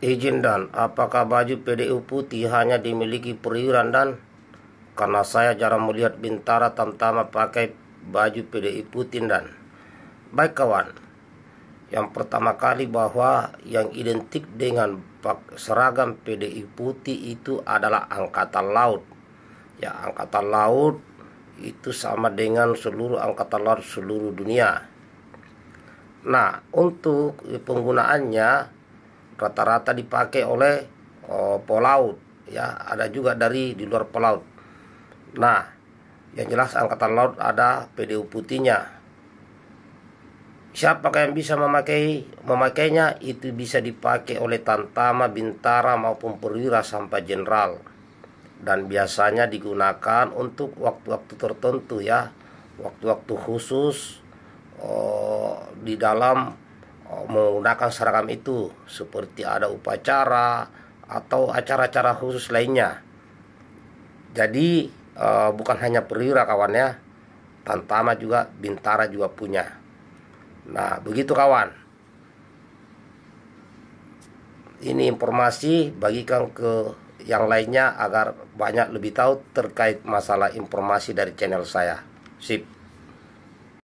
Izin apakah baju PDU putih hanya dimiliki perwira dan karena saya jarang melihat bintara tamtama pakai baju PDI putih dan baik kawan yang pertama kali bahwa yang identik dengan seragam PDI putih itu adalah angkatan laut ya angkatan laut itu sama dengan seluruh angkatan laut seluruh dunia nah untuk penggunaannya rata-rata dipakai oleh oh, eh, pelaut ya ada juga dari di luar pelaut nah yang jelas angkatan laut ada PDU putihnya Siapa yang bisa memakai memakainya itu bisa dipakai oleh tantama bintara maupun perwira sampai jenderal dan biasanya digunakan untuk waktu-waktu tertentu ya waktu-waktu khusus oh, di dalam Oh, menggunakan seragam itu seperti ada upacara atau acara-acara khusus lainnya. Jadi uh, bukan hanya perwira kawannya, Tantama juga Bintara juga punya. Nah, begitu kawan. Ini informasi bagikan ke yang lainnya agar banyak lebih tahu terkait masalah informasi dari channel saya. Sip.